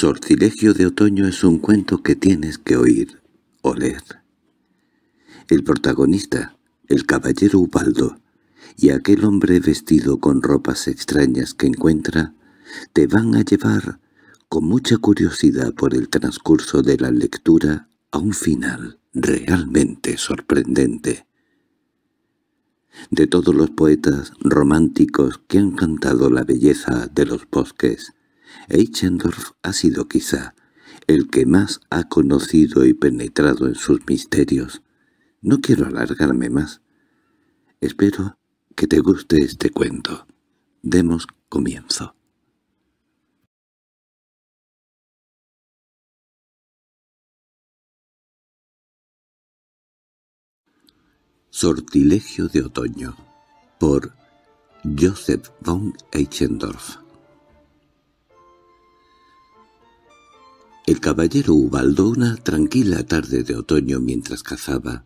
Sortilegio de otoño es un cuento que tienes que oír o leer. El protagonista, el caballero Ubaldo, y aquel hombre vestido con ropas extrañas que encuentra, te van a llevar con mucha curiosidad por el transcurso de la lectura a un final realmente sorprendente. De todos los poetas románticos que han cantado la belleza de los bosques, Eichendorf ha sido quizá el que más ha conocido y penetrado en sus misterios. No quiero alargarme más. Espero que te guste este cuento. Demos comienzo. Sortilegio de Otoño por Joseph von Eichendorff El caballero Ubaldo, una tranquila tarde de otoño mientras cazaba,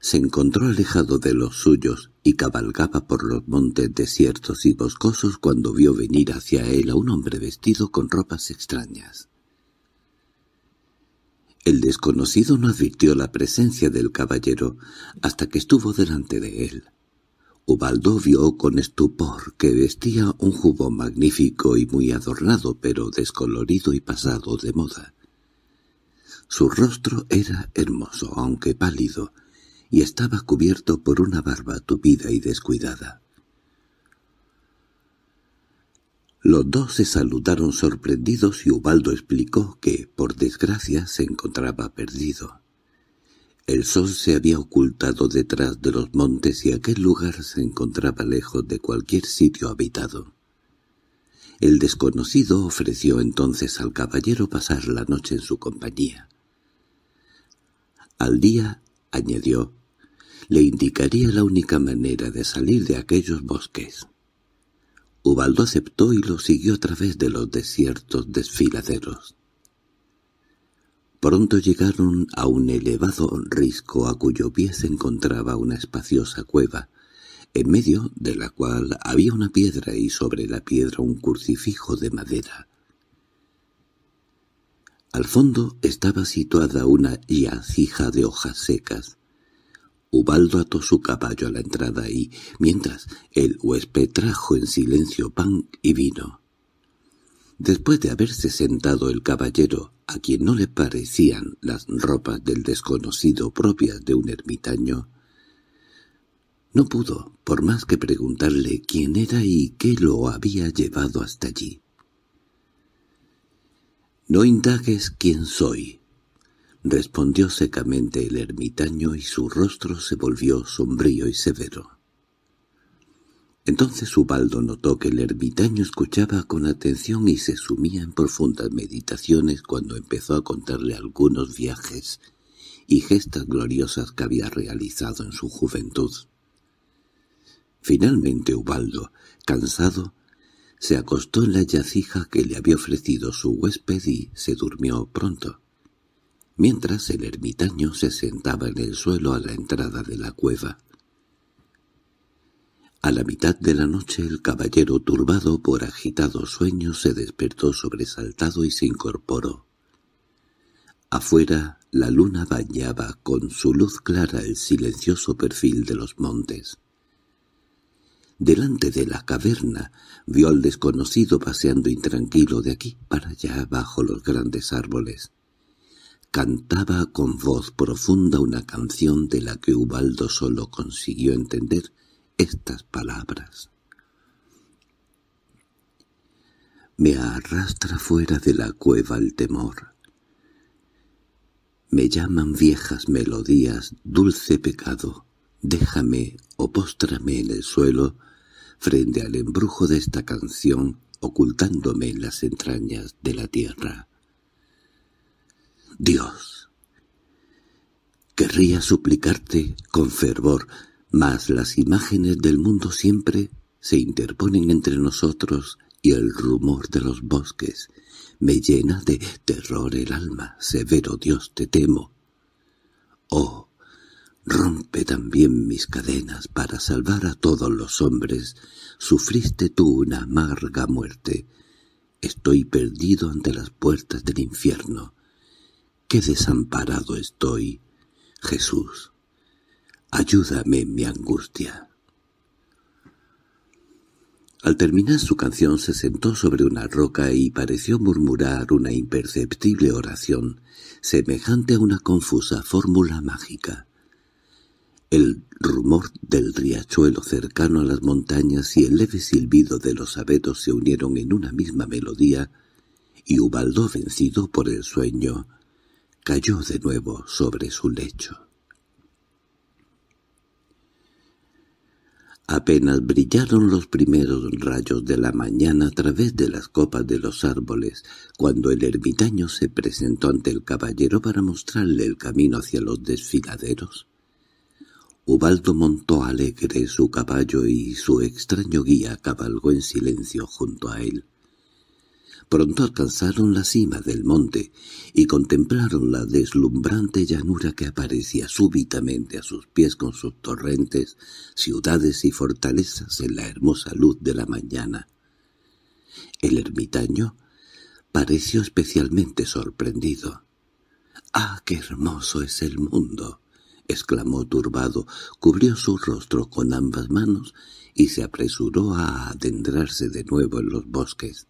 se encontró alejado de los suyos y cabalgaba por los montes desiertos y boscosos cuando vio venir hacia él a un hombre vestido con ropas extrañas. El desconocido no advirtió la presencia del caballero hasta que estuvo delante de él. Ubaldo vio con estupor que vestía un jubón magnífico y muy adornado, pero descolorido y pasado de moda. Su rostro era hermoso, aunque pálido, y estaba cubierto por una barba tupida y descuidada. Los dos se saludaron sorprendidos y Ubaldo explicó que, por desgracia, se encontraba perdido. El sol se había ocultado detrás de los montes y aquel lugar se encontraba lejos de cualquier sitio habitado. El desconocido ofreció entonces al caballero pasar la noche en su compañía. Al día, añadió, le indicaría la única manera de salir de aquellos bosques. Ubaldo aceptó y lo siguió a través de los desiertos desfiladeros. Pronto llegaron a un elevado risco a cuyo pie se encontraba una espaciosa cueva, en medio de la cual había una piedra y sobre la piedra un crucifijo de madera. Al fondo estaba situada una yacija de hojas secas. Ubaldo ató su caballo a la entrada y, mientras, el huésped trajo en silencio pan y vino. Después de haberse sentado el caballero, a quien no le parecían las ropas del desconocido propias de un ermitaño, no pudo, por más que preguntarle quién era y qué lo había llevado hasta allí. «No indagues quién soy», respondió secamente el ermitaño y su rostro se volvió sombrío y severo. Entonces Ubaldo notó que el ermitaño escuchaba con atención y se sumía en profundas meditaciones cuando empezó a contarle algunos viajes y gestas gloriosas que había realizado en su juventud. Finalmente Ubaldo, cansado, se acostó en la yacija que le había ofrecido su huésped y se durmió pronto, mientras el ermitaño se sentaba en el suelo a la entrada de la cueva. A la mitad de la noche el caballero, turbado por agitados sueños, se despertó sobresaltado y se incorporó. Afuera la luna bañaba con su luz clara el silencioso perfil de los montes. Delante de la caverna vio al desconocido paseando intranquilo de aquí para allá bajo los grandes árboles. Cantaba con voz profunda una canción de la que Ubaldo solo consiguió entender estas palabras. Me arrastra fuera de la cueva el temor. Me llaman viejas melodías, dulce pecado. Déjame o póstrame en el suelo frente al embrujo de esta canción ocultándome en las entrañas de la tierra. Dios, querría suplicarte con fervor mas las imágenes del mundo siempre se interponen entre nosotros y el rumor de los bosques. Me llena de terror el alma, severo Dios te temo. Oh, rompe también mis cadenas para salvar a todos los hombres. Sufriste tú una amarga muerte. Estoy perdido ante las puertas del infierno. ¡Qué desamparado estoy! Jesús, Ayúdame en mi angustia. Al terminar su canción se sentó sobre una roca y pareció murmurar una imperceptible oración, semejante a una confusa fórmula mágica. El rumor del riachuelo cercano a las montañas y el leve silbido de los abetos se unieron en una misma melodía, y Ubaldo, vencido por el sueño, cayó de nuevo sobre su lecho. Apenas brillaron los primeros rayos de la mañana a través de las copas de los árboles, cuando el ermitaño se presentó ante el caballero para mostrarle el camino hacia los desfiladeros. Ubaldo montó alegre su caballo y su extraño guía cabalgó en silencio junto a él. Pronto alcanzaron la cima del monte y contemplaron la deslumbrante llanura que aparecía súbitamente a sus pies con sus torrentes, ciudades y fortalezas en la hermosa luz de la mañana. El ermitaño pareció especialmente sorprendido. —¡Ah, qué hermoso es el mundo! —exclamó turbado, cubrió su rostro con ambas manos y se apresuró a adentrarse de nuevo en los bosques.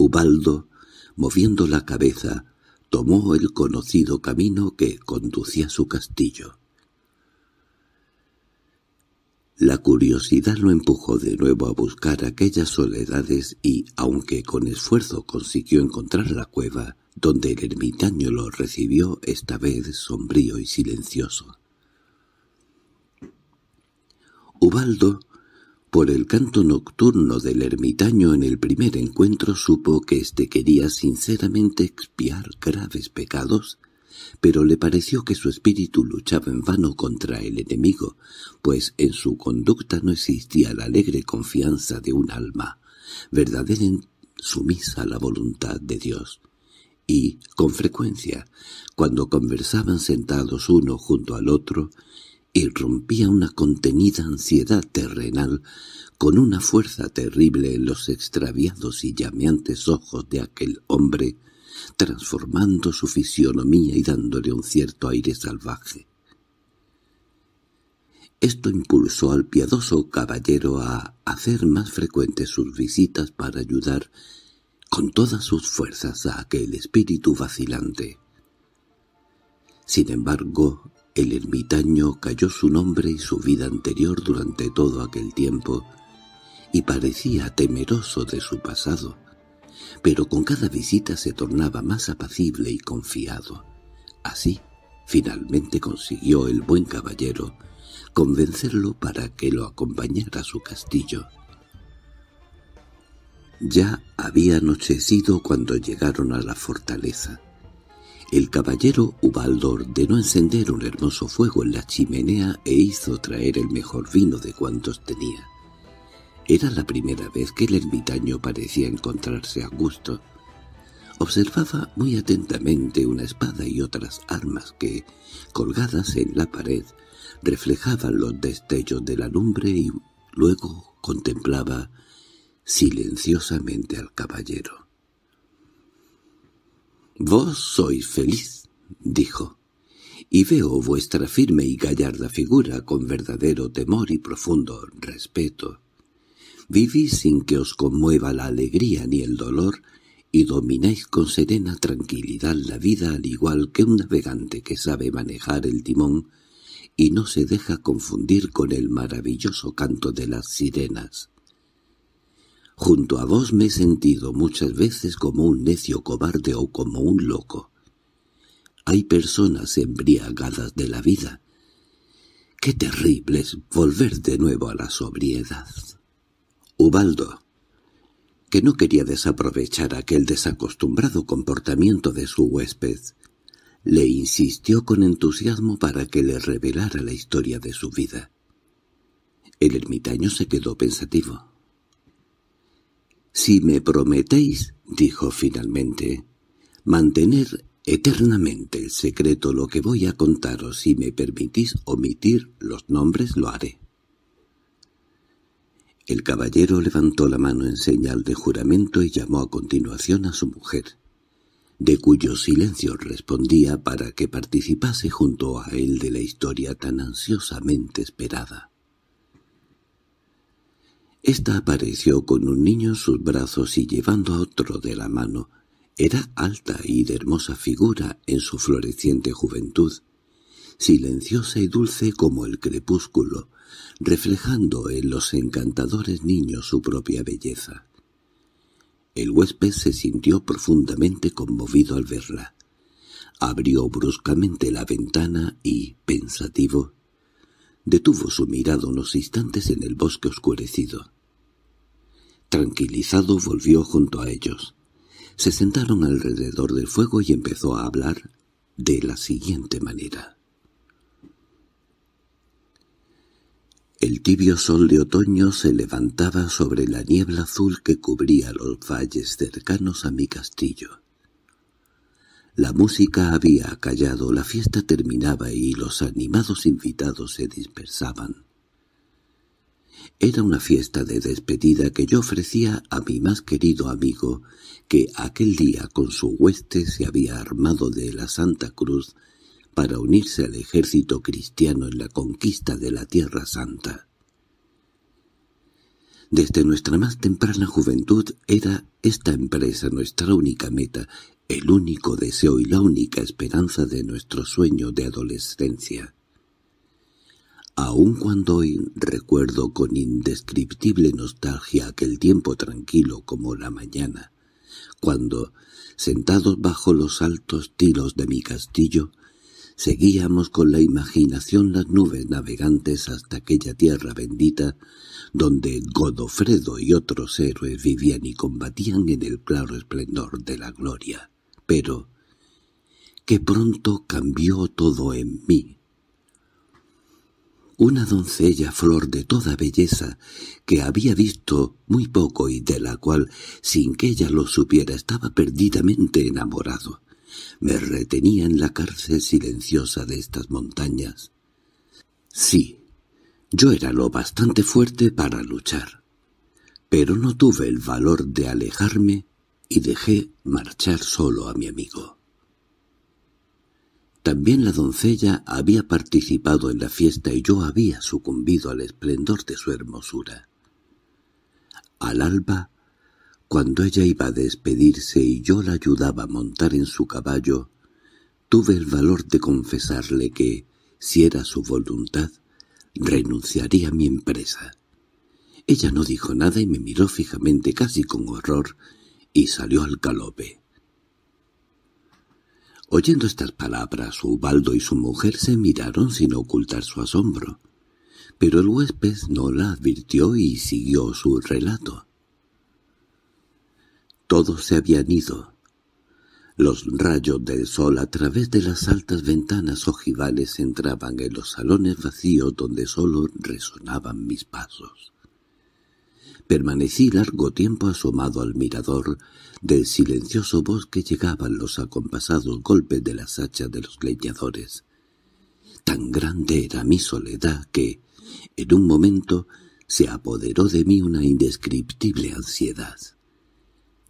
Ubaldo, moviendo la cabeza, tomó el conocido camino que conducía a su castillo. La curiosidad lo empujó de nuevo a buscar aquellas soledades y, aunque con esfuerzo consiguió encontrar la cueva, donde el ermitaño lo recibió esta vez sombrío y silencioso. Ubaldo por el canto nocturno del ermitaño en el primer encuentro supo que éste quería sinceramente expiar graves pecados, pero le pareció que su espíritu luchaba en vano contra el enemigo, pues en su conducta no existía la alegre confianza de un alma, verdaderamente sumisa a la voluntad de Dios. Y, con frecuencia, cuando conversaban sentados uno junto al otro, rompía una contenida ansiedad terrenal con una fuerza terrible en los extraviados y llameantes ojos de aquel hombre, transformando su fisionomía y dándole un cierto aire salvaje. Esto impulsó al piadoso caballero a hacer más frecuentes sus visitas para ayudar con todas sus fuerzas a aquel espíritu vacilante. Sin embargo, el ermitaño cayó su nombre y su vida anterior durante todo aquel tiempo, y parecía temeroso de su pasado, pero con cada visita se tornaba más apacible y confiado. Así, finalmente consiguió el buen caballero convencerlo para que lo acompañara a su castillo. Ya había anochecido cuando llegaron a la fortaleza. El caballero de no encender un hermoso fuego en la chimenea e hizo traer el mejor vino de cuantos tenía. Era la primera vez que el ermitaño parecía encontrarse a gusto. Observaba muy atentamente una espada y otras armas que, colgadas en la pared, reflejaban los destellos de la lumbre y luego contemplaba silenciosamente al caballero. «Vos sois feliz», dijo, «y veo vuestra firme y gallarda figura con verdadero temor y profundo respeto. Vivís sin que os conmueva la alegría ni el dolor, y domináis con serena tranquilidad la vida al igual que un navegante que sabe manejar el timón y no se deja confundir con el maravilloso canto de las sirenas. Junto a vos me he sentido muchas veces como un necio cobarde o como un loco. Hay personas embriagadas de la vida. ¡Qué terrible es volver de nuevo a la sobriedad! Ubaldo, que no quería desaprovechar aquel desacostumbrado comportamiento de su huésped, le insistió con entusiasmo para que le revelara la historia de su vida. El ermitaño se quedó pensativo. Si me prometéis, dijo finalmente, mantener eternamente el secreto lo que voy a contaros, si me permitís omitir los nombres lo haré. El caballero levantó la mano en señal de juramento y llamó a continuación a su mujer, de cuyo silencio respondía para que participase junto a él de la historia tan ansiosamente esperada. Esta apareció con un niño en sus brazos y llevando a otro de la mano. Era alta y de hermosa figura en su floreciente juventud, silenciosa y dulce como el crepúsculo, reflejando en los encantadores niños su propia belleza. El huésped se sintió profundamente conmovido al verla. Abrió bruscamente la ventana y, pensativo, Detuvo su mirada unos instantes en el bosque oscurecido. Tranquilizado volvió junto a ellos. Se sentaron alrededor del fuego y empezó a hablar de la siguiente manera. El tibio sol de otoño se levantaba sobre la niebla azul que cubría los valles cercanos a mi castillo. La música había callado, la fiesta terminaba y los animados invitados se dispersaban. Era una fiesta de despedida que yo ofrecía a mi más querido amigo, que aquel día con su hueste se había armado de la Santa Cruz para unirse al ejército cristiano en la conquista de la Tierra Santa. Desde nuestra más temprana juventud era esta empresa nuestra única meta, el único deseo y la única esperanza de nuestro sueño de adolescencia. Aun cuando hoy recuerdo con indescriptible nostalgia aquel tiempo tranquilo como la mañana, cuando, sentados bajo los altos tilos de mi castillo, seguíamos con la imaginación las nubes navegantes hasta aquella tierra bendita donde Godofredo y otros héroes vivían y combatían en el claro esplendor de la gloria pero que pronto cambió todo en mí. Una doncella flor de toda belleza, que había visto muy poco y de la cual, sin que ella lo supiera, estaba perdidamente enamorado. Me retenía en la cárcel silenciosa de estas montañas. Sí, yo era lo bastante fuerte para luchar, pero no tuve el valor de alejarme y dejé marchar solo a mi amigo. También la doncella había participado en la fiesta y yo había sucumbido al esplendor de su hermosura. Al alba, cuando ella iba a despedirse y yo la ayudaba a montar en su caballo, tuve el valor de confesarle que, si era su voluntad, renunciaría a mi empresa. Ella no dijo nada y me miró fijamente casi con horror y salió al galope. Oyendo estas palabras, Ubaldo y su mujer se miraron sin ocultar su asombro, pero el huésped no la advirtió y siguió su relato. Todos se habían ido. Los rayos del sol a través de las altas ventanas ojivales entraban en los salones vacíos donde sólo resonaban mis pasos. Permanecí largo tiempo asomado al mirador. Del silencioso bosque llegaban los acompasados golpes de las hachas de los leñadores. Tan grande era mi soledad que, en un momento, se apoderó de mí una indescriptible ansiedad.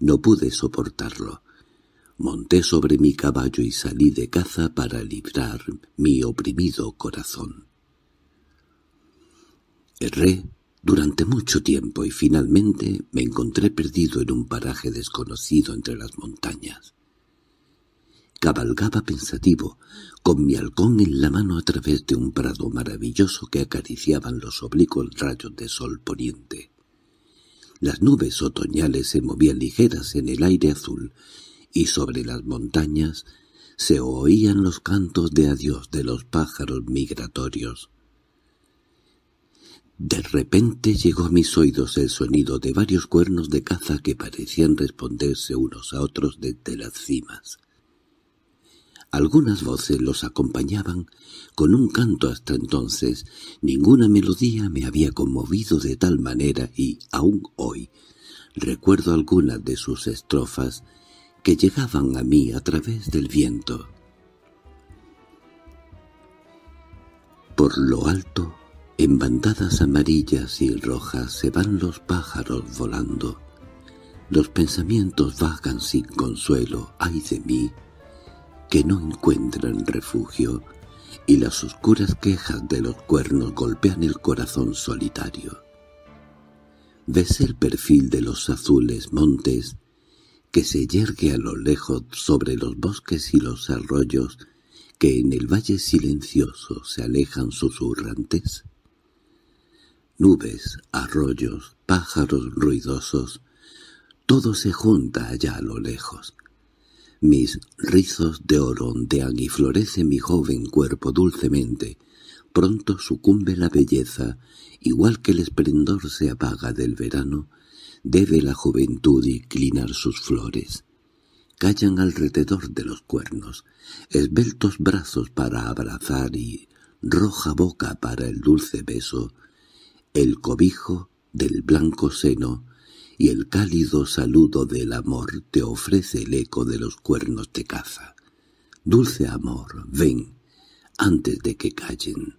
No pude soportarlo. Monté sobre mi caballo y salí de caza para librar mi oprimido corazón. Erré durante mucho tiempo y finalmente me encontré perdido en un paraje desconocido entre las montañas. Cabalgaba pensativo, con mi halcón en la mano a través de un prado maravilloso que acariciaban los oblicuos rayos de sol poniente. Las nubes otoñales se movían ligeras en el aire azul, y sobre las montañas se oían los cantos de adiós de los pájaros migratorios. De repente llegó a mis oídos el sonido de varios cuernos de caza que parecían responderse unos a otros desde las cimas. Algunas voces los acompañaban con un canto hasta entonces. Ninguna melodía me había conmovido de tal manera y, aún hoy, recuerdo algunas de sus estrofas que llegaban a mí a través del viento. Por lo alto en bandadas amarillas y rojas se van los pájaros volando. Los pensamientos vagan sin consuelo, ay de mí, que no encuentran refugio, y las oscuras quejas de los cuernos golpean el corazón solitario. Ves el perfil de los azules montes, que se yergue a lo lejos sobre los bosques y los arroyos, que en el valle silencioso se alejan susurrantes. Nubes, arroyos, pájaros ruidosos, todo se junta allá a lo lejos. Mis rizos de oro ondean y florece mi joven cuerpo dulcemente. Pronto sucumbe la belleza, igual que el esplendor se apaga del verano, debe la juventud inclinar sus flores. Callan alrededor de los cuernos, esbeltos brazos para abrazar y roja boca para el dulce beso, el cobijo del blanco seno y el cálido saludo del amor te ofrece el eco de los cuernos de caza. Dulce amor, ven, antes de que callen.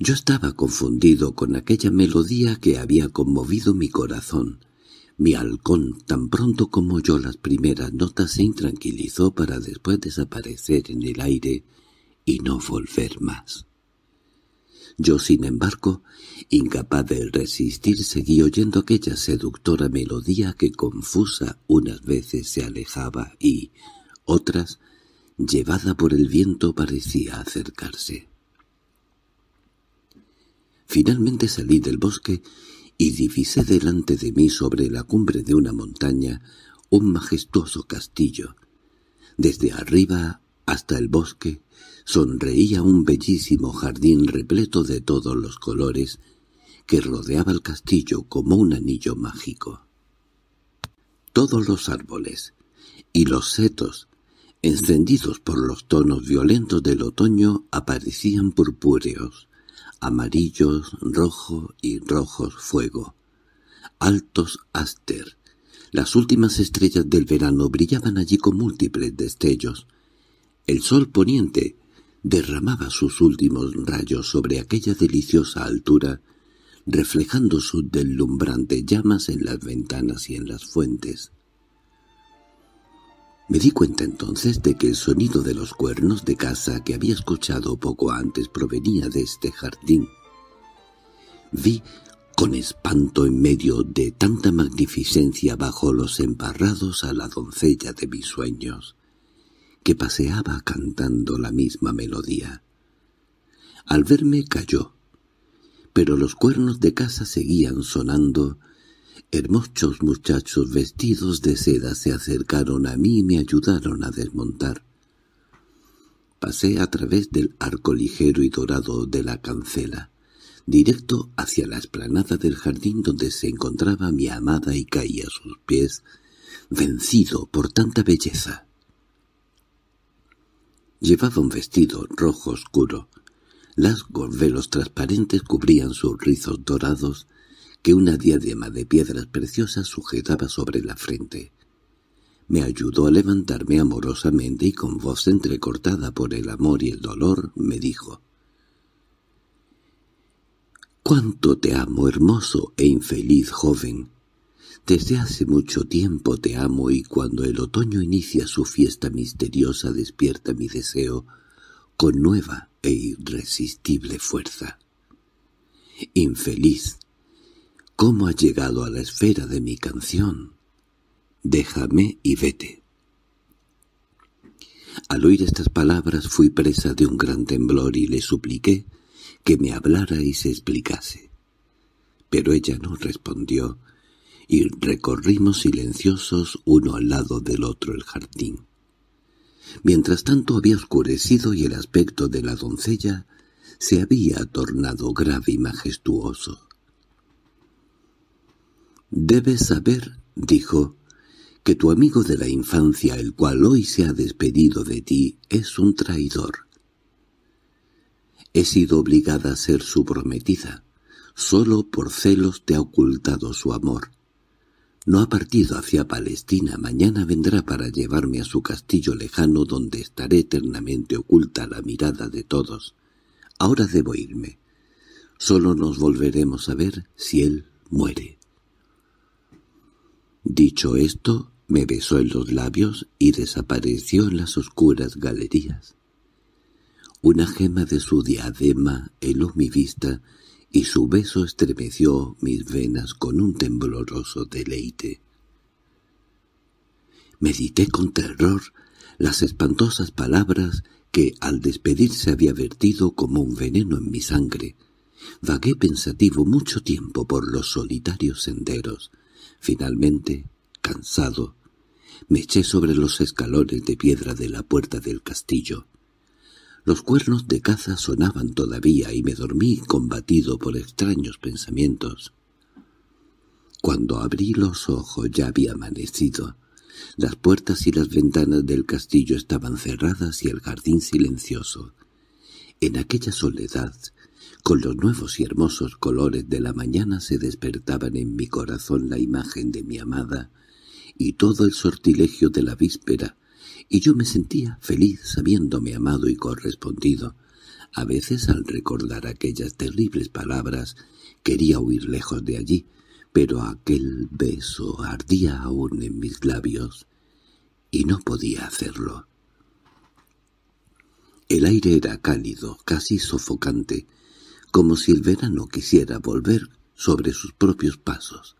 Yo estaba confundido con aquella melodía que había conmovido mi corazón. Mi halcón, tan pronto como yo las primeras notas, se intranquilizó para después desaparecer en el aire y no volver más. Yo, sin embargo, incapaz de resistir, seguí oyendo aquella seductora melodía que confusa unas veces se alejaba y, otras, llevada por el viento, parecía acercarse. Finalmente salí del bosque y divisé delante de mí sobre la cumbre de una montaña un majestuoso castillo. Desde arriba hasta el bosque sonreía un bellísimo jardín repleto de todos los colores que rodeaba el castillo como un anillo mágico. Todos los árboles y los setos, encendidos por los tonos violentos del otoño, aparecían purpúreos, amarillos, rojo y rojos fuego. Altos áster. Las últimas estrellas del verano brillaban allí con múltiples destellos. El sol poniente derramaba sus últimos rayos sobre aquella deliciosa altura, reflejando sus deslumbrantes llamas en las ventanas y en las fuentes. Me di cuenta entonces de que el sonido de los cuernos de caza que había escuchado poco antes provenía de este jardín. Vi con espanto en medio de tanta magnificencia bajo los emparrados a la doncella de mis sueños que paseaba cantando la misma melodía. Al verme cayó, pero los cuernos de casa seguían sonando. Hermosos muchachos vestidos de seda se acercaron a mí y me ayudaron a desmontar. Pasé a través del arco ligero y dorado de la cancela, directo hacia la esplanada del jardín donde se encontraba mi amada y caí a sus pies, vencido por tanta belleza. Llevaba un vestido rojo oscuro. Las velos transparentes cubrían sus rizos dorados que una diadema de piedras preciosas sujetaba sobre la frente. Me ayudó a levantarme amorosamente y con voz entrecortada por el amor y el dolor me dijo «¡Cuánto te amo, hermoso e infeliz joven! Desde hace mucho tiempo te amo y cuando el otoño inicia su fiesta misteriosa despierta mi deseo con nueva e irresistible fuerza. Infeliz, ¿cómo has llegado a la esfera de mi canción? Déjame y vete. Al oír estas palabras fui presa de un gran temblor y le supliqué que me hablara y se explicase. Pero ella no respondió, y recorrimos silenciosos uno al lado del otro el jardín. Mientras tanto había oscurecido y el aspecto de la doncella se había tornado grave y majestuoso. «Debes saber», dijo, «que tu amigo de la infancia, el cual hoy se ha despedido de ti, es un traidor. He sido obligada a ser su prometida. Solo por celos te ha ocultado su amor. No ha partido hacia Palestina, mañana vendrá para llevarme a su castillo lejano donde estaré eternamente oculta a la mirada de todos. Ahora debo irme. Solo nos volveremos a ver si él muere. Dicho esto, me besó en los labios y desapareció en las oscuras galerías. Una gema de su diadema heló mi vista y su beso estremeció mis venas con un tembloroso deleite. Medité con terror las espantosas palabras que al despedirse había vertido como un veneno en mi sangre. Vagué pensativo mucho tiempo por los solitarios senderos. Finalmente, cansado, me eché sobre los escalones de piedra de la puerta del castillo. Los cuernos de caza sonaban todavía y me dormí combatido por extraños pensamientos. Cuando abrí los ojos ya había amanecido. Las puertas y las ventanas del castillo estaban cerradas y el jardín silencioso. En aquella soledad, con los nuevos y hermosos colores de la mañana se despertaban en mi corazón la imagen de mi amada y todo el sortilegio de la víspera, y yo me sentía feliz habiéndome amado y correspondido. A veces al recordar aquellas terribles palabras quería huir lejos de allí, pero aquel beso ardía aún en mis labios y no podía hacerlo. El aire era cálido, casi sofocante, como si el verano quisiera volver sobre sus propios pasos.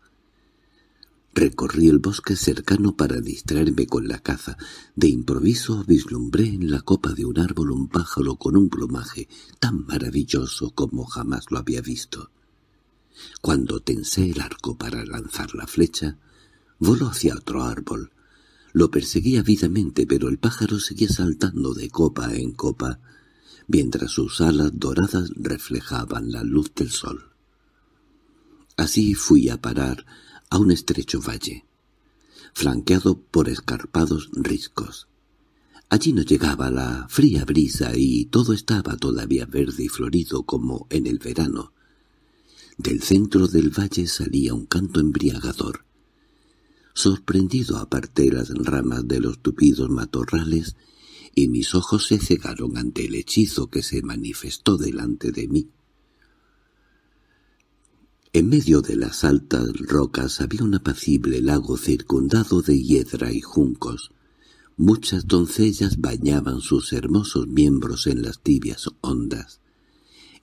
Recorrí el bosque cercano para distraerme con la caza. De improviso vislumbré en la copa de un árbol un pájaro con un plumaje tan maravilloso como jamás lo había visto. Cuando tensé el arco para lanzar la flecha, voló hacia otro árbol. Lo perseguí avidamente, pero el pájaro seguía saltando de copa en copa, mientras sus alas doradas reflejaban la luz del sol. Así fui a parar a un estrecho valle, flanqueado por escarpados riscos. Allí no llegaba la fría brisa y todo estaba todavía verde y florido como en el verano. Del centro del valle salía un canto embriagador. Sorprendido aparté las ramas de los tupidos matorrales y mis ojos se cegaron ante el hechizo que se manifestó delante de mí. En medio de las altas rocas había un apacible lago circundado de hiedra y juncos. Muchas doncellas bañaban sus hermosos miembros en las tibias ondas.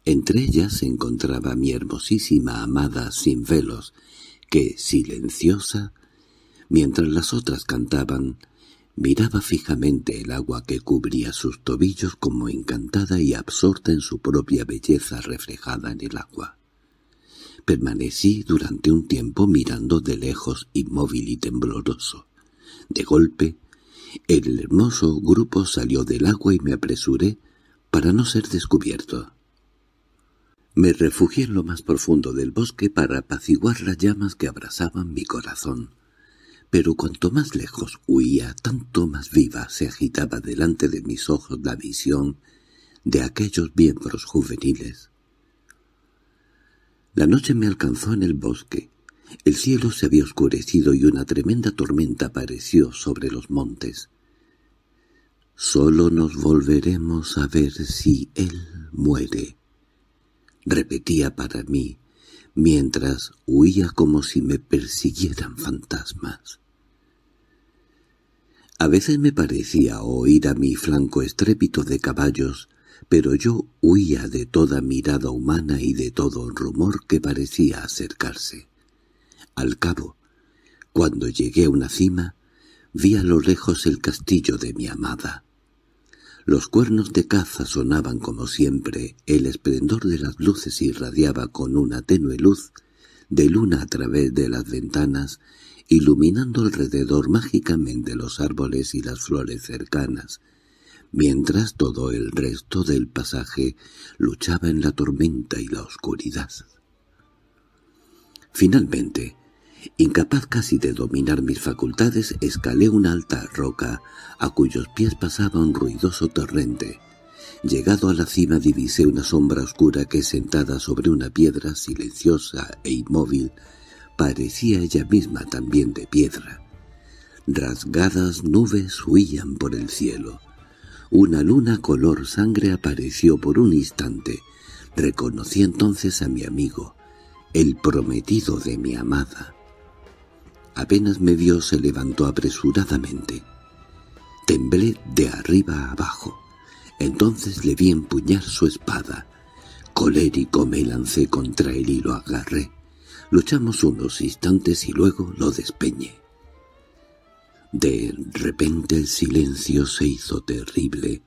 Entre ellas se encontraba mi hermosísima amada sin velos, que, silenciosa, mientras las otras cantaban, miraba fijamente el agua que cubría sus tobillos como encantada y absorta en su propia belleza reflejada en el agua. Permanecí durante un tiempo mirando de lejos inmóvil y tembloroso. De golpe, el hermoso grupo salió del agua y me apresuré para no ser descubierto. Me refugié en lo más profundo del bosque para apaciguar las llamas que abrasaban mi corazón. Pero cuanto más lejos huía, tanto más viva se agitaba delante de mis ojos la visión de aquellos miembros juveniles. La noche me alcanzó en el bosque. El cielo se había oscurecido y una tremenda tormenta apareció sobre los montes. Solo nos volveremos a ver si él muere, repetía para mí, mientras huía como si me persiguieran fantasmas. A veces me parecía oír a mi flanco estrépito de caballos, pero yo huía de toda mirada humana y de todo rumor que parecía acercarse. Al cabo, cuando llegué a una cima, vi a lo lejos el castillo de mi amada. Los cuernos de caza sonaban como siempre, el esplendor de las luces irradiaba con una tenue luz de luna a través de las ventanas, iluminando alrededor mágicamente los árboles y las flores cercanas, mientras todo el resto del pasaje luchaba en la tormenta y la oscuridad. Finalmente, incapaz casi de dominar mis facultades, escalé una alta roca a cuyos pies pasaba un ruidoso torrente. Llegado a la cima divisé una sombra oscura que sentada sobre una piedra silenciosa e inmóvil parecía ella misma también de piedra. Rasgadas nubes huían por el cielo. Una luna color sangre apareció por un instante. Reconocí entonces a mi amigo, el prometido de mi amada. Apenas me vio se levantó apresuradamente. Temblé de arriba a abajo. Entonces le vi empuñar su espada. Colérico me lancé contra él y lo agarré. Luchamos unos instantes y luego lo despeñé. De repente el silencio se hizo terrible.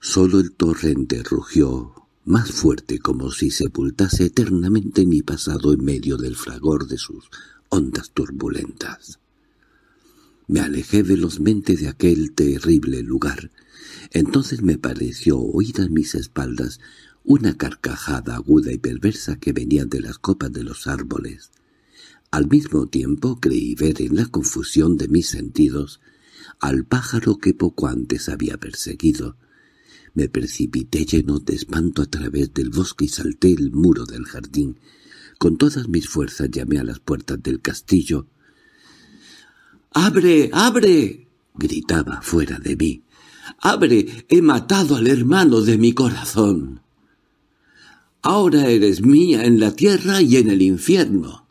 Solo el torrente rugió, más fuerte como si sepultase eternamente mi pasado en medio del fragor de sus ondas turbulentas. Me alejé velozmente de aquel terrible lugar. Entonces me pareció oír a mis espaldas una carcajada aguda y perversa que venía de las copas de los árboles. Al mismo tiempo creí ver en la confusión de mis sentidos al pájaro que poco antes había perseguido. Me precipité lleno de espanto a través del bosque y salté el muro del jardín. Con todas mis fuerzas llamé a las puertas del castillo. —¡Abre! ¡Abre! —gritaba fuera de mí. —¡Abre! ¡He matado al hermano de mi corazón! —¡Ahora eres mía en la tierra y en el infierno!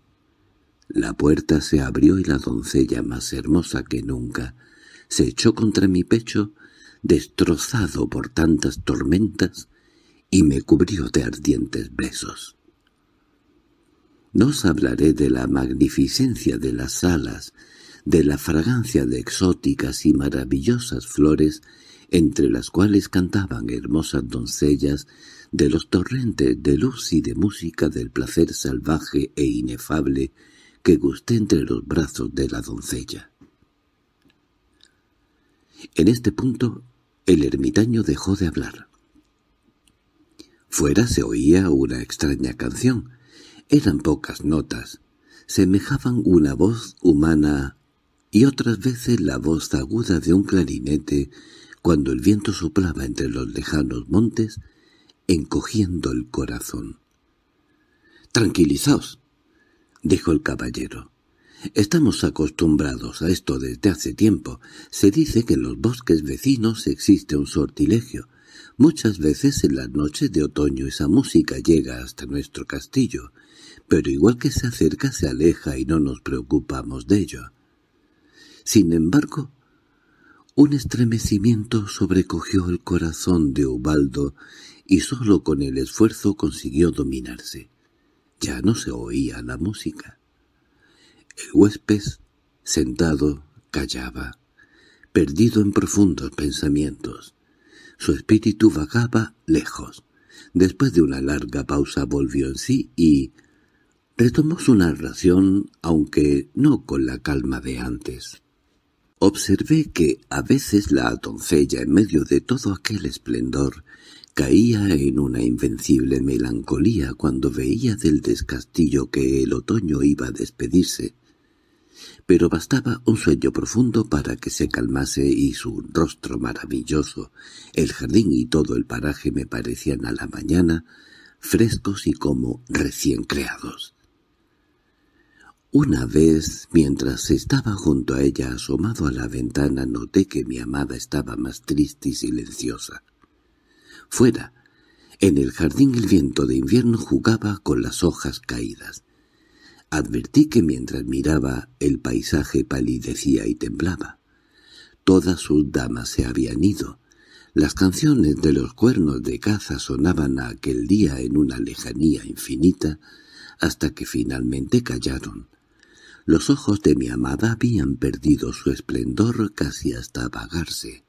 La puerta se abrió y la doncella, más hermosa que nunca, se echó contra mi pecho, destrozado por tantas tormentas, y me cubrió de ardientes besos. No os hablaré de la magnificencia de las salas, de la fragancia de exóticas y maravillosas flores, entre las cuales cantaban hermosas doncellas, de los torrentes de luz y de música del placer salvaje e inefable que gusté entre los brazos de la doncella. En este punto el ermitaño dejó de hablar. Fuera se oía una extraña canción. Eran pocas notas. Semejaban una voz humana y otras veces la voz aguda de un clarinete cuando el viento soplaba entre los lejanos montes, encogiendo el corazón. —¡Tranquilizaos! —dijo el caballero. —Estamos acostumbrados a esto desde hace tiempo. Se dice que en los bosques vecinos existe un sortilegio. Muchas veces en las noches de otoño esa música llega hasta nuestro castillo, pero igual que se acerca se aleja y no nos preocupamos de ello. Sin embargo, un estremecimiento sobrecogió el corazón de Ubaldo y sólo con el esfuerzo consiguió dominarse. Ya no se oía la música. El huésped, sentado, callaba, perdido en profundos pensamientos. Su espíritu vagaba lejos. Después de una larga pausa volvió en sí y retomó su narración, aunque no con la calma de antes. Observé que a veces la doncella en medio de todo aquel esplendor Caía en una invencible melancolía cuando veía del descastillo que el otoño iba a despedirse, pero bastaba un sueño profundo para que se calmase y su rostro maravilloso, el jardín y todo el paraje me parecían a la mañana frescos y como recién creados. Una vez, mientras estaba junto a ella asomado a la ventana, noté que mi amada estaba más triste y silenciosa fuera. En el jardín el viento de invierno jugaba con las hojas caídas. Advertí que mientras miraba el paisaje palidecía y temblaba. Todas sus damas se habían ido. Las canciones de los cuernos de caza sonaban aquel día en una lejanía infinita hasta que finalmente callaron. Los ojos de mi amada habían perdido su esplendor casi hasta apagarse.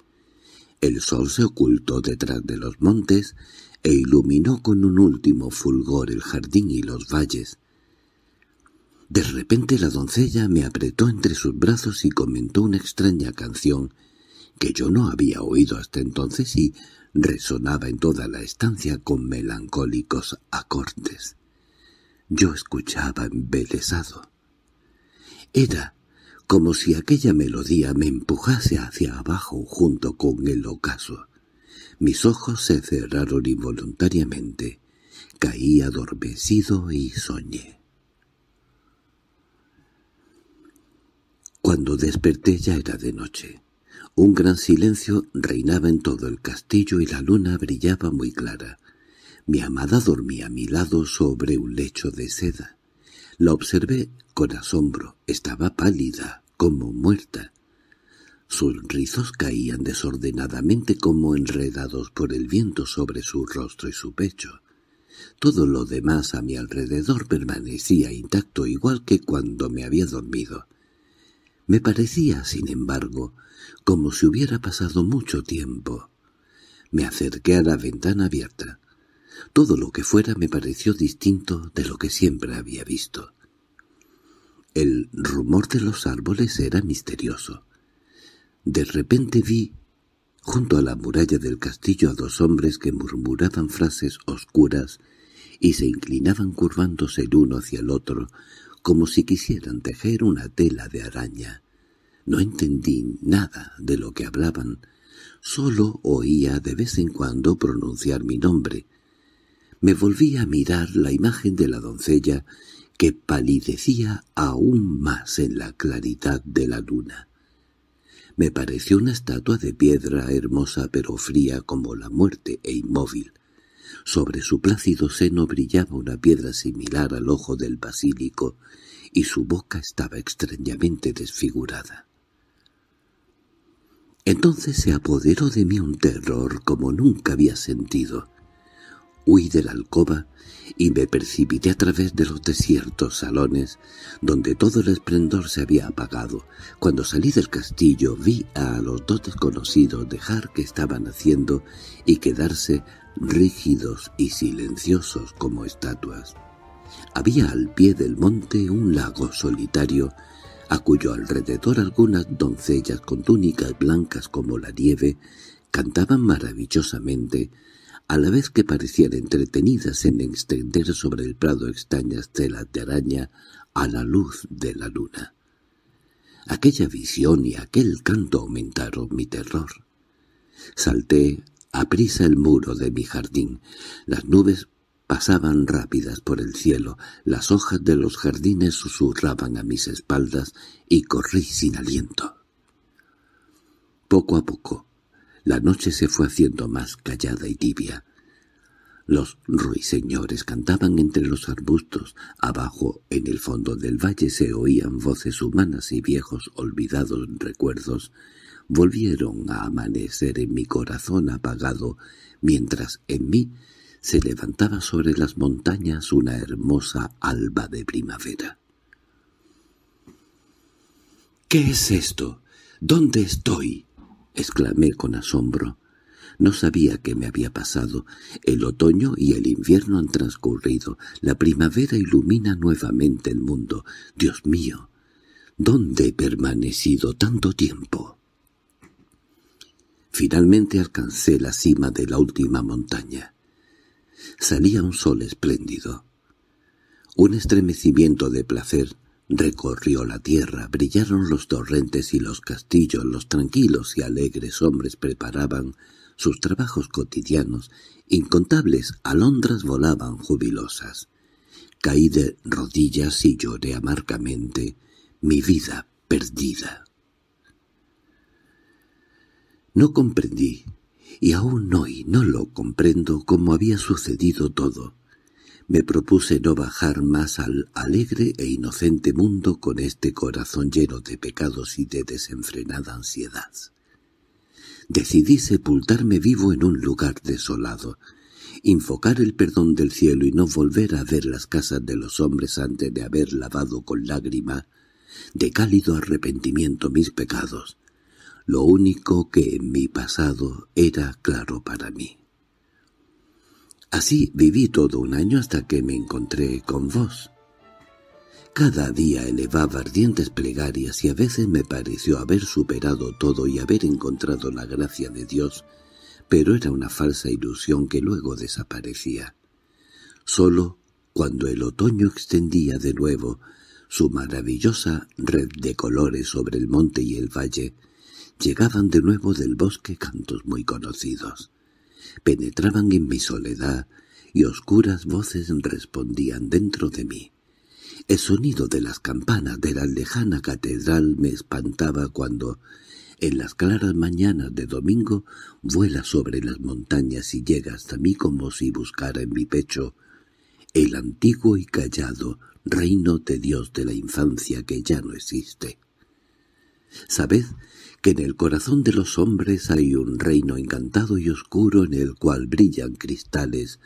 El sol se ocultó detrás de los montes e iluminó con un último fulgor el jardín y los valles. De repente la doncella me apretó entre sus brazos y comentó una extraña canción que yo no había oído hasta entonces y resonaba en toda la estancia con melancólicos acordes. Yo escuchaba embelesado. Era como si aquella melodía me empujase hacia abajo junto con el ocaso. Mis ojos se cerraron involuntariamente. Caí adormecido y soñé. Cuando desperté ya era de noche. Un gran silencio reinaba en todo el castillo y la luna brillaba muy clara. Mi amada dormía a mi lado sobre un lecho de seda. La observé con asombro. Estaba pálida, como muerta. Sus rizos caían desordenadamente como enredados por el viento sobre su rostro y su pecho. Todo lo demás a mi alrededor permanecía intacto igual que cuando me había dormido. Me parecía, sin embargo, como si hubiera pasado mucho tiempo. Me acerqué a la ventana abierta. Todo lo que fuera me pareció distinto de lo que siempre había visto. El rumor de los árboles era misterioso. De repente vi, junto a la muralla del castillo, a dos hombres que murmuraban frases oscuras y se inclinaban curvándose el uno hacia el otro, como si quisieran tejer una tela de araña. No entendí nada de lo que hablaban, solo oía de vez en cuando pronunciar mi nombre, me volví a mirar la imagen de la doncella que palidecía aún más en la claridad de la luna. Me pareció una estatua de piedra hermosa pero fría como la muerte e inmóvil. Sobre su plácido seno brillaba una piedra similar al ojo del basílico, y su boca estaba extrañamente desfigurada. Entonces se apoderó de mí un terror como nunca había sentido. Huí de la alcoba y me precipité a través de los desiertos salones, donde todo el esplendor se había apagado. Cuando salí del castillo vi a los dos desconocidos dejar que estaban haciendo y quedarse rígidos y silenciosos como estatuas. Había al pie del monte un lago solitario, a cuyo alrededor algunas doncellas con túnicas blancas como la nieve cantaban maravillosamente, a la vez que parecían entretenidas en extender sobre el prado extrañas telas de araña a la luz de la luna. Aquella visión y aquel canto aumentaron mi terror. Salté a prisa el muro de mi jardín. Las nubes pasaban rápidas por el cielo, las hojas de los jardines susurraban a mis espaldas y corrí sin aliento. Poco a poco la noche se fue haciendo más callada y tibia. Los ruiseñores cantaban entre los arbustos. Abajo, en el fondo del valle, se oían voces humanas y viejos olvidados recuerdos. Volvieron a amanecer en mi corazón apagado, mientras en mí se levantaba sobre las montañas una hermosa alba de primavera. —¿Qué es esto? ¿Dónde estoy? exclamé con asombro. No sabía qué me había pasado. El otoño y el invierno han transcurrido. La primavera ilumina nuevamente el mundo. Dios mío, ¿dónde he permanecido tanto tiempo? Finalmente alcancé la cima de la última montaña. Salía un sol espléndido. Un estremecimiento de placer Recorrió la tierra, brillaron los torrentes y los castillos, los tranquilos y alegres hombres preparaban sus trabajos cotidianos, incontables alondras volaban jubilosas. Caí de rodillas y lloré amargamente mi vida perdida. No comprendí, y aún hoy no lo comprendo, cómo había sucedido todo. Me propuse no bajar más al alegre e inocente mundo con este corazón lleno de pecados y de desenfrenada ansiedad. Decidí sepultarme vivo en un lugar desolado, infocar el perdón del cielo y no volver a ver las casas de los hombres antes de haber lavado con lágrima de cálido arrepentimiento mis pecados, lo único que en mi pasado era claro para mí. Así viví todo un año hasta que me encontré con vos. Cada día elevaba ardientes plegarias y a veces me pareció haber superado todo y haber encontrado la gracia de Dios, pero era una falsa ilusión que luego desaparecía. Solo cuando el otoño extendía de nuevo su maravillosa red de colores sobre el monte y el valle, llegaban de nuevo del bosque cantos muy conocidos penetraban en mi soledad y oscuras voces respondían dentro de mí. El sonido de las campanas de la lejana catedral me espantaba cuando, en las claras mañanas de domingo, vuela sobre las montañas y llega hasta mí como si buscara en mi pecho el antiguo y callado reino de Dios de la infancia que ya no existe. ¿Sabed que en el corazón de los hombres hay un reino encantado y oscuro en el cual brillan cristales,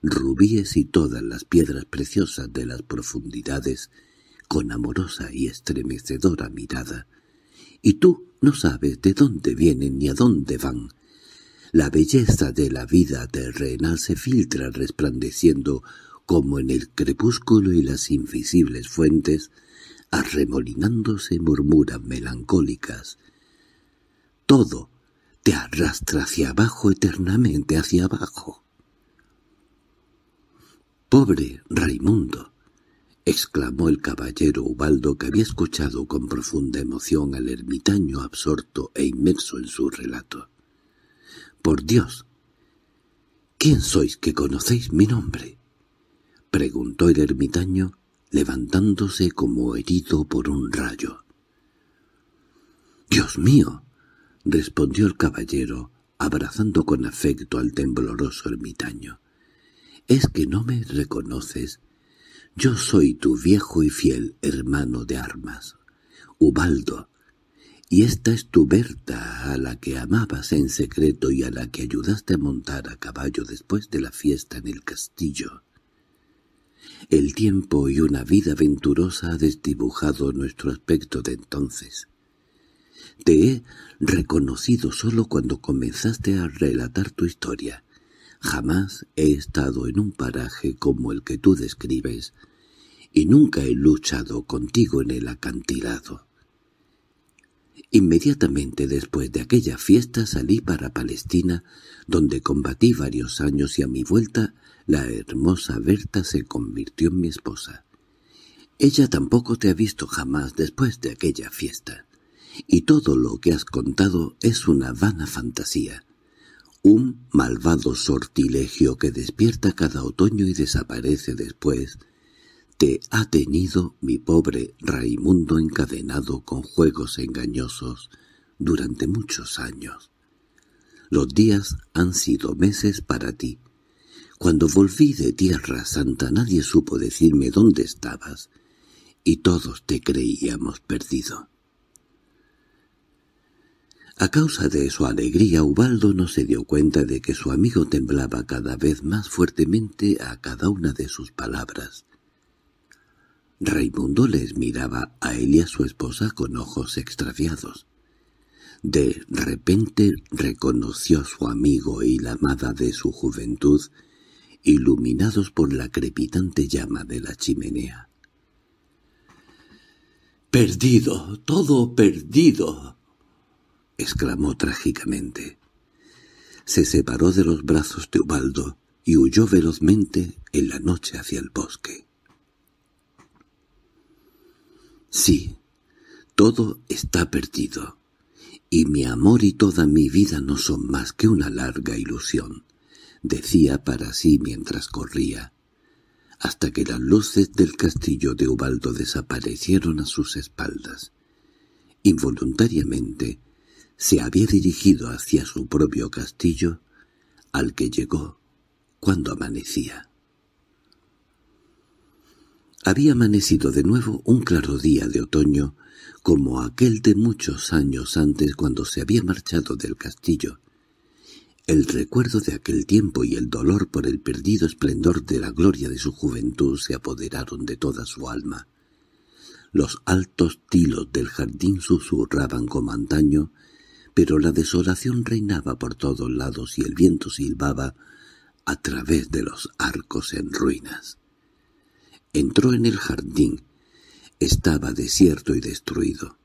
rubíes y todas las piedras preciosas de las profundidades, con amorosa y estremecedora mirada. Y tú no sabes de dónde vienen ni a dónde van. La belleza de la vida terrenal se filtra resplandeciendo como en el crepúsculo y las invisibles fuentes, arremolinándose murmuran melancólicas, todo te arrastra hacia abajo eternamente hacia abajo. —¡Pobre Raimundo! —exclamó el caballero Ubaldo que había escuchado con profunda emoción al ermitaño absorto e inmerso en su relato. —¡Por Dios! —¿Quién sois que conocéis mi nombre? —preguntó el ermitaño, levantándose como herido por un rayo. —¡Dios mío! —respondió el caballero, abrazando con afecto al tembloroso ermitaño—, es que no me reconoces. Yo soy tu viejo y fiel hermano de armas, Ubaldo, y esta es tu Berta, a la que amabas en secreto y a la que ayudaste a montar a caballo después de la fiesta en el castillo. El tiempo y una vida aventurosa ha desdibujado nuestro aspecto de entonces. Te he reconocido solo cuando comenzaste a relatar tu historia. Jamás he estado en un paraje como el que tú describes, y nunca he luchado contigo en el acantilado. Inmediatamente después de aquella fiesta salí para Palestina, donde combatí varios años y a mi vuelta la hermosa Berta se convirtió en mi esposa. Ella tampoco te ha visto jamás después de aquella fiesta y todo lo que has contado es una vana fantasía, un malvado sortilegio que despierta cada otoño y desaparece después, te ha tenido mi pobre Raimundo encadenado con juegos engañosos durante muchos años. Los días han sido meses para ti. Cuando volví de Tierra Santa nadie supo decirme dónde estabas, y todos te creíamos perdido. A causa de su alegría, Ubaldo no se dio cuenta de que su amigo temblaba cada vez más fuertemente a cada una de sus palabras. Raimundo les miraba a él y a su esposa con ojos extraviados. De repente reconoció a su amigo y la amada de su juventud, iluminados por la crepitante llama de la chimenea. —¡Perdido! ¡Todo perdido! —exclamó trágicamente. Se separó de los brazos de Ubaldo y huyó velozmente en la noche hacia el bosque. Sí, todo está perdido, y mi amor y toda mi vida no son más que una larga ilusión —decía para sí mientras corría— hasta que las luces del castillo de Ubaldo desaparecieron a sus espaldas. Involuntariamente se había dirigido hacia su propio castillo, al que llegó cuando amanecía. Había amanecido de nuevo un claro día de otoño, como aquel de muchos años antes cuando se había marchado del castillo. El recuerdo de aquel tiempo y el dolor por el perdido esplendor de la gloria de su juventud se apoderaron de toda su alma. Los altos tilos del jardín susurraban como antaño pero la desolación reinaba por todos lados y el viento silbaba a través de los arcos en ruinas. Entró en el jardín. Estaba desierto y destruido.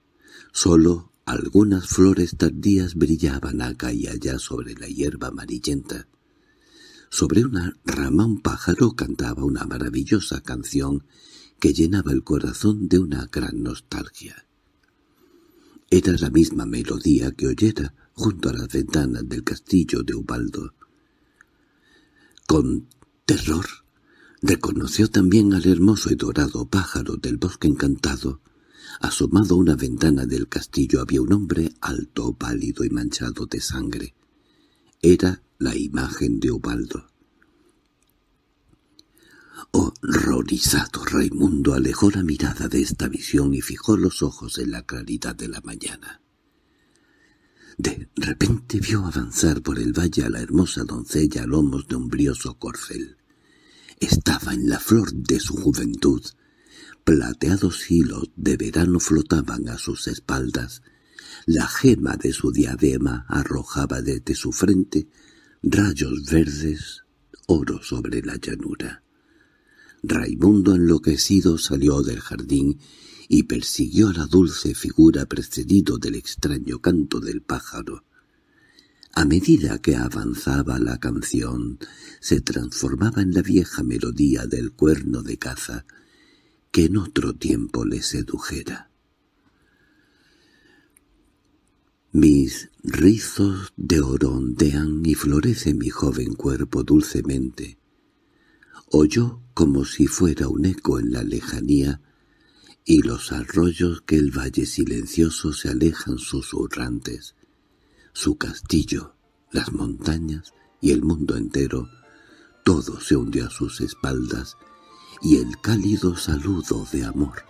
Solo algunas flores tardías brillaban acá y allá sobre la hierba amarillenta. Sobre una rama un pájaro cantaba una maravillosa canción que llenaba el corazón de una gran nostalgia. Era la misma melodía que oyera junto a las ventanas del castillo de Ubaldo. Con terror reconoció también al hermoso y dorado pájaro del bosque encantado. Asomado a una ventana del castillo había un hombre alto, pálido y manchado de sangre. Era la imagen de Ubaldo. Horrorizado, Raimundo alejó la mirada de esta visión y fijó los ojos en la claridad de la mañana. De repente vio avanzar por el valle a la hermosa doncella a lomos de un brioso corcel. Estaba en la flor de su juventud. Plateados hilos de verano flotaban a sus espaldas. La gema de su diadema arrojaba desde su frente rayos verdes oro sobre la llanura. Raimundo enloquecido salió del jardín y persiguió a la dulce figura precedido del extraño canto del pájaro. A medida que avanzaba la canción, se transformaba en la vieja melodía del cuerno de caza, que en otro tiempo le sedujera. Mis rizos de oro y florece mi joven cuerpo dulcemente oyó como si fuera un eco en la lejanía, y los arroyos que el valle silencioso se alejan susurrantes, su castillo, las montañas y el mundo entero, todo se hundió a sus espaldas, y el cálido saludo de amor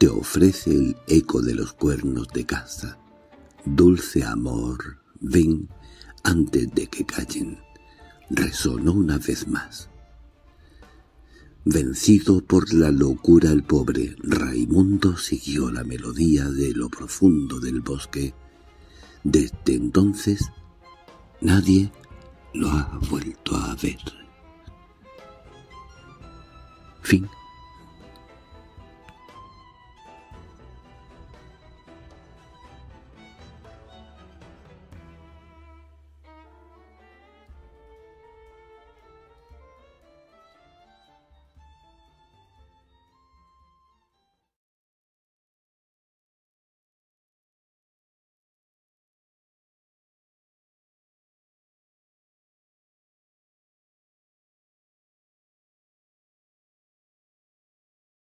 te ofrece el eco de los cuernos de caza. Dulce amor, ven antes de que callen. Resonó una vez más. Vencido por la locura el pobre, Raimundo siguió la melodía de lo profundo del bosque. Desde entonces nadie lo ha vuelto a ver. Fin